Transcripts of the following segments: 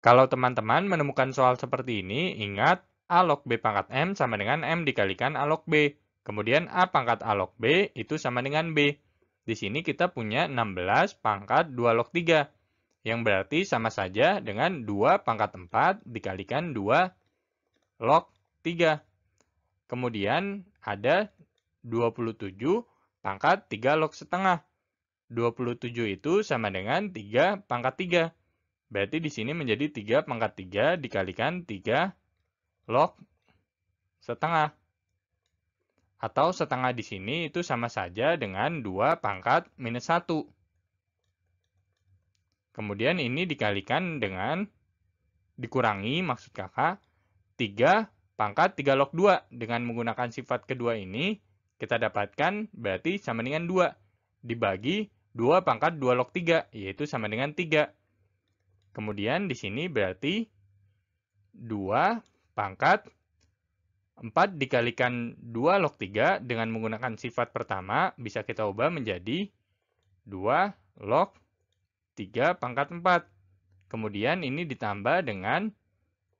Kalau teman-teman menemukan soal seperti ini, ingat A log B pangkat M sama dengan M dikalikan A log B. Kemudian A pangkat A log B itu sama dengan B. Di sini kita punya 16 pangkat 2 log 3. Yang berarti sama saja dengan 2 pangkat 4 dikalikan 2 log 3. Kemudian ada 27 pangkat 3 log setengah. 27 itu sama dengan 3 pangkat 3. Berarti di sini menjadi 3 pangkat 3 dikalikan 3 log setengah. Atau setengah di sini itu sama saja dengan 2 pangkat minus 1. Kemudian ini dikalikan dengan, dikurangi maksud kakak, 3 pangkat 3 log 2. Dengan menggunakan sifat kedua ini, kita dapatkan berarti sama dengan 2. Dibagi 2 pangkat 2 log 3, yaitu sama dengan 3. Kemudian di sini berarti 2 pangkat 4 dikalikan 2 log 3 dengan menggunakan sifat pertama bisa kita ubah menjadi 2 log 3 pangkat 4. Kemudian ini ditambah dengan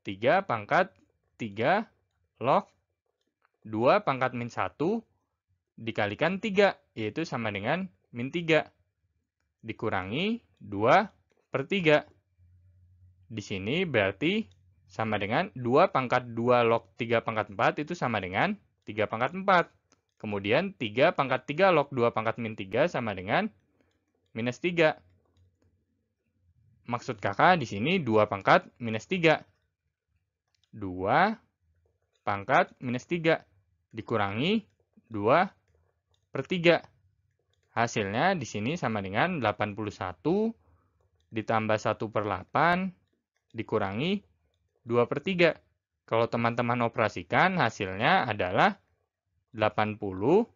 3 pangkat 3 log 2 pangkat min 1 dikalikan 3, yaitu sama dengan min 3. Dikurangi 2 per 3. Di sini berarti sama dengan 2 pangkat 2 log 3 pangkat 4 itu sama dengan 3 pangkat 4. Kemudian 3 pangkat 3 log 2 pangkat min 3 sama dengan minus 3. Maksud kakak di sini 2 pangkat minus 3. 2 pangkat minus 3 dikurangi 2 per 3. Hasilnya di sini sama dengan 81 ditambah 1 per 8 dikurangi 2 per 3. Kalau teman-teman operasikan, hasilnya adalah 80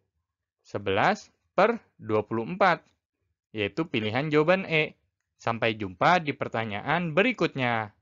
11 per 24, yaitu pilihan jawaban E. Sampai jumpa di pertanyaan berikutnya.